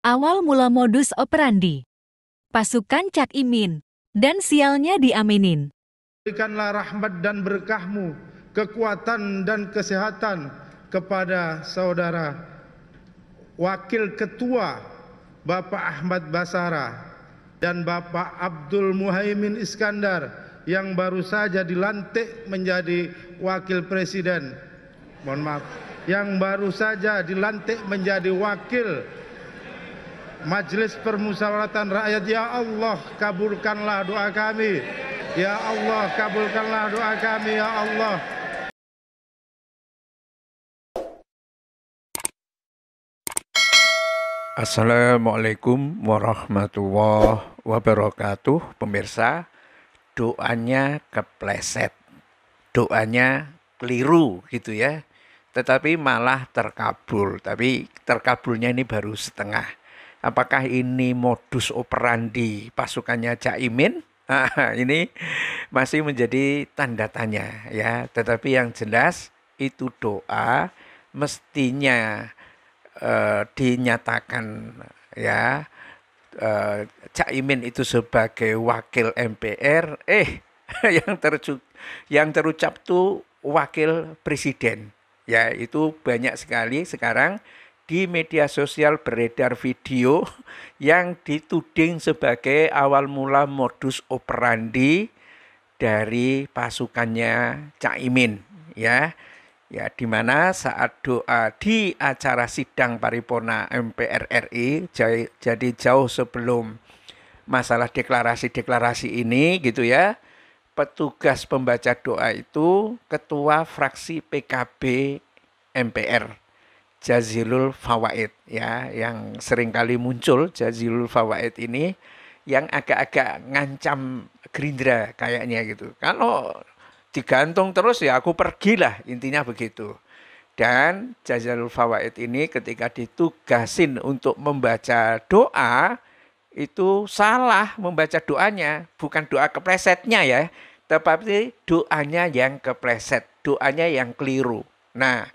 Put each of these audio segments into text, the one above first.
Awal mula modus operandi. Pasukan Cak Imin, dan sialnya diaminin. Berikanlah rahmat dan berkahmu, kekuatan dan kesehatan kepada saudara Wakil Ketua Bapak Ahmad Basara dan Bapak Abdul Muhaimin Iskandar yang baru saja dilantik menjadi Wakil Presiden. Mohon maaf, yang baru saja dilantik menjadi Wakil Majelis Permusyawaratan Rakyat Ya Allah kabulkanlah doa kami Ya Allah kabulkanlah doa kami Ya Allah Assalamualaikum warahmatullahi wabarakatuh Pemirsa doanya kepleset Doanya keliru gitu ya Tetapi malah terkabul Tapi terkabulnya ini baru setengah Apakah ini modus operandi pasukannya Cak Imin? Ah, ini masih menjadi tanda tanya ya. Tetapi yang jelas itu doa mestinya eh, dinyatakan ya eh, Cak Imin itu sebagai wakil MPR eh yang terucap yang terucap tuh wakil presiden ya itu banyak sekali sekarang di media sosial beredar video yang dituding sebagai awal mula modus operandi dari pasukannya Cak Imin ya ya di mana saat doa di acara sidang paripurna MPR RI jadi jauh sebelum masalah deklarasi-deklarasi ini gitu ya petugas pembaca doa itu ketua fraksi PKB MPR jazilul fawaid ya yang sering kali muncul jazilul fawaid ini yang agak-agak ngancam Gerindra kayaknya gitu. Kalau digantung terus ya aku pergilah intinya begitu. Dan Jazilul Fawaid ini ketika ditugasin untuk membaca doa itu salah membaca doanya, bukan doa keplesetnya ya, tetapi doanya yang kepleset, doanya yang keliru. Nah,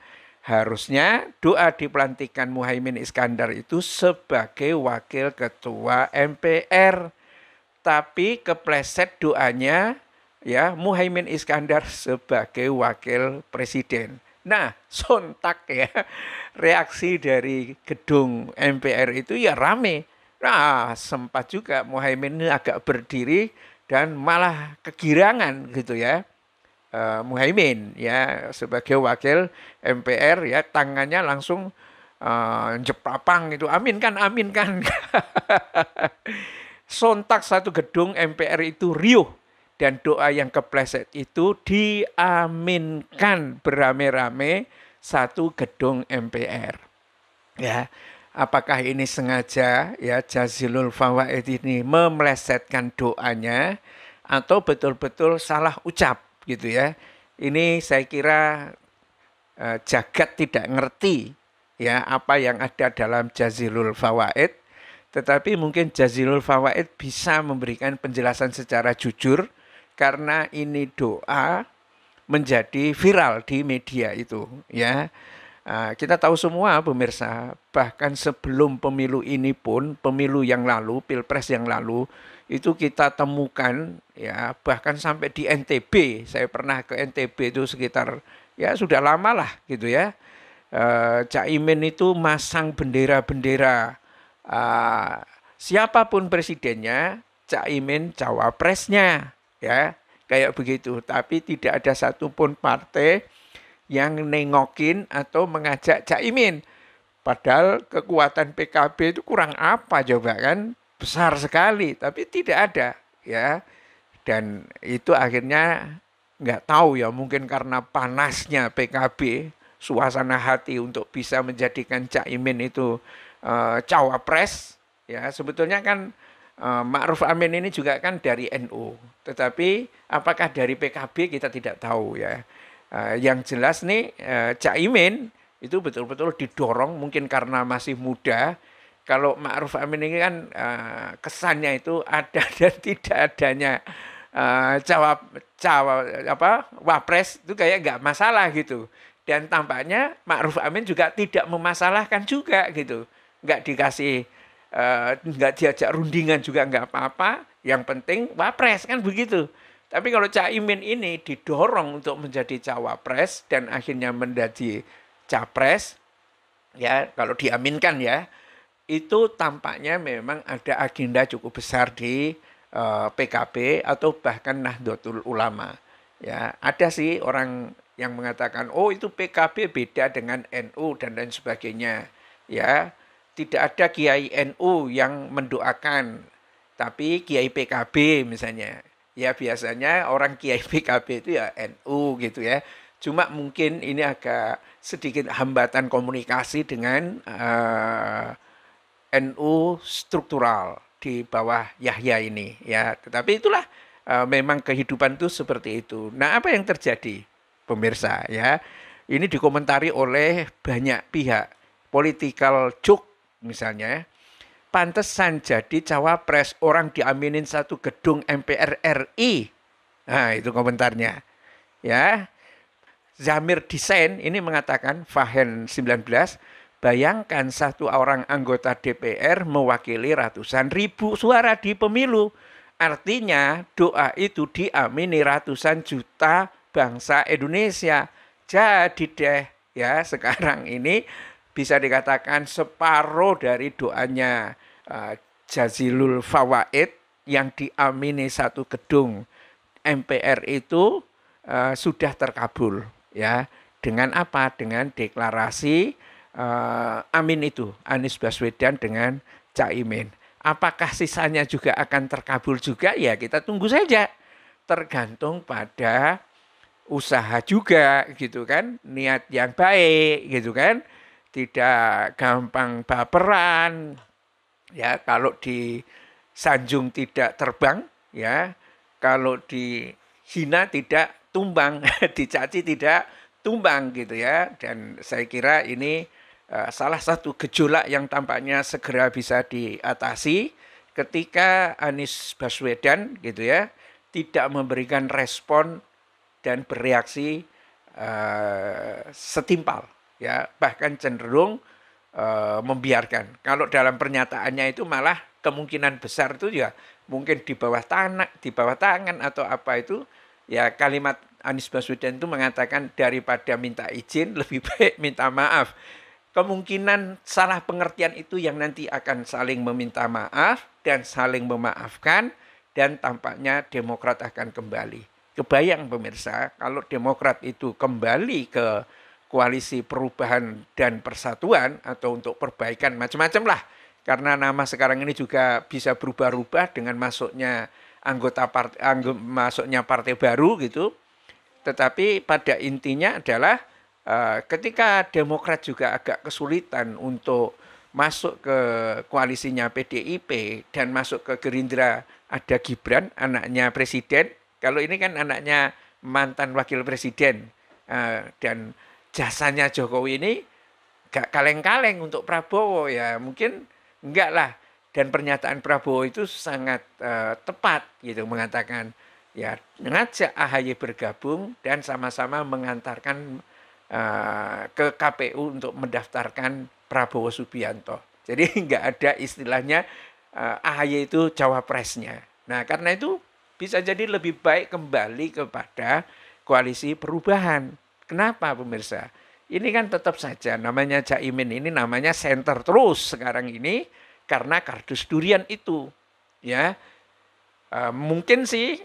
Harusnya doa di pelantikan Muhaimin Iskandar itu sebagai wakil ketua MPR. Tapi kepleset doanya ya Muhaimin Iskandar sebagai wakil presiden. Nah, sontak ya reaksi dari gedung MPR itu ya rame. Nah, sempat juga Muhaimin agak berdiri dan malah kegirangan gitu ya. Eh, Muhaimin ya sebagai wakil MPR ya tangannya langsung uh, eh, jeprapang itu amin kan amin kan sontak satu gedung MPR itu riuh dan doa yang kepleset itu diaminkan berame-rame satu gedung MPR ya apakah ini sengaja ya Jazilul Fawaid ini memelesetkan doanya atau betul-betul salah ucap gitu ya. Ini saya kira eh, jagat tidak ngerti ya apa yang ada dalam Jazilul Fawaid tetapi mungkin Jazilul Fawaid bisa memberikan penjelasan secara jujur karena ini doa menjadi viral di media itu ya. E, kita tahu semua pemirsa, bahkan sebelum pemilu ini pun, pemilu yang lalu, pilpres yang lalu, itu kita temukan ya bahkan sampai di NTB saya pernah ke NTB itu sekitar ya sudah lama lah gitu ya e, Cak Imin itu masang bendera-bendera e, siapapun presidennya Cak Imin cawapresnya ya kayak begitu tapi tidak ada satupun partai yang nengokin atau mengajak Cak Imin padahal kekuatan PKB itu kurang apa coba kan besar sekali tapi tidak ada ya dan itu akhirnya nggak tahu ya mungkin karena panasnya PKB suasana hati untuk bisa menjadikan Cak Imin itu e, cawapres ya sebetulnya kan e, Ma'ruf Amin ini juga kan dari NU tetapi apakah dari PKB kita tidak tahu ya e, yang jelas nih e, Cak Imin itu betul-betul didorong mungkin karena masih muda kalau Ma'ruf Amin ini kan uh, kesannya itu ada dan tidak adanya uh, eh, jawab jawab apa wapres itu kayak nggak masalah gitu dan tampaknya Ma'ruf Amin juga tidak memasalahkan juga gitu nggak dikasih uh, diajak rundingan juga nggak apa-apa yang penting wapres kan begitu tapi kalau Cak Imin ini didorong untuk menjadi cawapres dan akhirnya menjadi capres ya kalau diaminkan ya itu tampaknya memang ada agenda cukup besar di uh, eh, PKB atau bahkan Nahdlatul Ulama. Ya, ada sih orang yang mengatakan oh itu PKB beda dengan NU dan lain sebagainya. Ya, tidak ada kiai NU yang mendoakan, tapi kiai PKB misalnya. Ya biasanya orang kiai PKB itu ya NU gitu ya. Cuma mungkin ini agak sedikit hambatan komunikasi dengan uh, NU struktural di bawah Yahya ini ya tetapi itulah e, memang kehidupan itu seperti itu nah apa yang terjadi pemirsa ya ini dikomentari oleh banyak pihak political joke misalnya ya. pantesan jadi cawapres orang diaminin satu gedung MPR RI nah itu komentarnya ya Zamir Desain ini mengatakan Fahen 19 Bayangkan satu orang anggota DPR mewakili ratusan ribu suara di pemilu. Artinya doa itu diamini ratusan juta bangsa Indonesia. Jadi deh ya sekarang ini bisa dikatakan separuh dari doanya uh, Jazilul Fawaid yang diamini satu gedung MPR itu uh, sudah terkabul ya dengan apa dengan deklarasi uh, Amin itu Anies Baswedan dengan Caimin. Apakah sisanya juga akan terkabul juga? Ya kita tunggu saja. Tergantung pada usaha juga gitu kan, niat yang baik gitu kan. Tidak gampang baperan. Ya, kalau di sanjung tidak terbang ya. Kalau di hina tidak tumbang, di Caci tidak tumbang gitu ya. Dan saya kira ini Eh, salah satu gejolak yang tampaknya segera bisa diatasi ketika Anies Baswedan gitu ya tidak memberikan respon dan bereaksi uh, setimpal ya bahkan cenderung uh, membiarkan kalau dalam pernyataannya itu malah kemungkinan besar itu ya mungkin di bawah tanah di bawah tangan atau apa itu ya kalimat Anies Baswedan itu mengatakan daripada minta izin lebih baik minta maaf kemungkinan salah pengertian itu yang nanti akan saling meminta maaf dan saling memaafkan dan tampaknya Demokrat akan kembali. Kebayang pemirsa kalau Demokrat itu kembali ke koalisi perubahan dan persatuan atau untuk perbaikan macam-macam lah. Karena nama sekarang ini juga bisa berubah-ubah dengan masuknya anggota partai anggota, masuknya partai baru gitu. Tetapi pada intinya adalah Eh, ketika Demokrat juga agak kesulitan untuk masuk ke koalisinya PDIP dan masuk ke Gerindra ada Gibran anaknya presiden kalau ini kan anaknya mantan wakil presiden eh, dan jasanya Jokowi ini gak kaleng-kaleng untuk Prabowo ya mungkin enggak lah dan pernyataan Prabowo itu sangat eh, tepat gitu mengatakan ya ngajak AHY bergabung dan sama-sama mengantarkan Eh, ke KPU untuk mendaftarkan Prabowo Subianto. Jadi nggak ada istilahnya uh, eh, AHY itu cawapresnya. Nah karena itu bisa jadi lebih baik kembali kepada koalisi perubahan. Kenapa pemirsa? Ini kan tetap saja namanya Caimin ini namanya center terus sekarang ini karena kardus durian itu. Ya, e, mungkin sih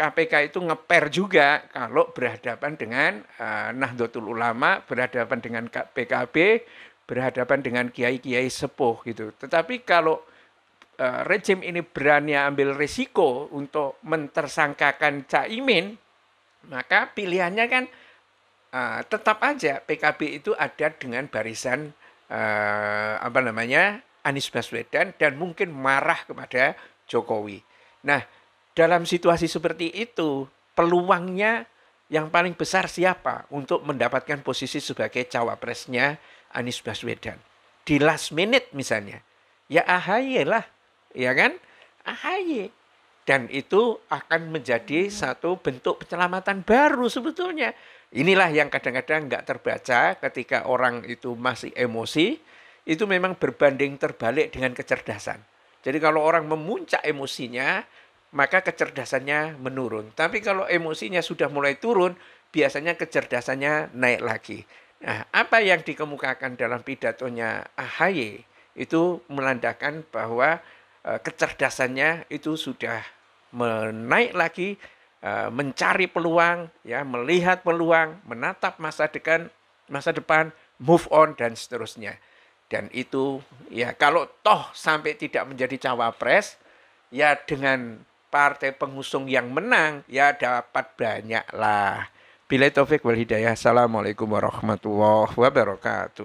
KPK itu ngeper juga kalau berhadapan dengan uh, Nahdlatul Ulama, berhadapan dengan PKB, berhadapan dengan kiai-kiai sepuh gitu. Tetapi kalau uh, rejim ini berani ambil risiko untuk mentersangkakan Caimin, maka pilihannya kan uh, tetap aja PKB itu ada dengan barisan uh, apa namanya Anies Baswedan dan mungkin marah kepada Jokowi. Nah, dalam situasi seperti itu, peluangnya yang paling besar siapa untuk mendapatkan posisi sebagai cawapresnya Anies Baswedan? Di last minute misalnya, ya AHY lah, ya kan? AHY. Dan itu akan menjadi satu bentuk penyelamatan baru sebetulnya. Inilah yang kadang-kadang nggak terbaca ketika orang itu masih emosi, itu memang berbanding terbalik dengan kecerdasan. Jadi kalau orang memuncak emosinya, maka kecerdasannya menurun. Tapi kalau emosinya sudah mulai turun, biasanya kecerdasannya naik lagi. Nah, apa yang dikemukakan dalam pidatonya AHY itu melandakan bahwa eh, kecerdasannya itu sudah menaik lagi, eh, mencari peluang, ya, melihat peluang, menatap masa depan, masa depan, move on dan seterusnya. Dan itu ya kalau toh sampai tidak menjadi cawapres, ya dengan partai pengusung yang menang ya dapat banyak lah. Bila Taufik wal Hidayah. Assalamualaikum warahmatullahi wabarakatuh.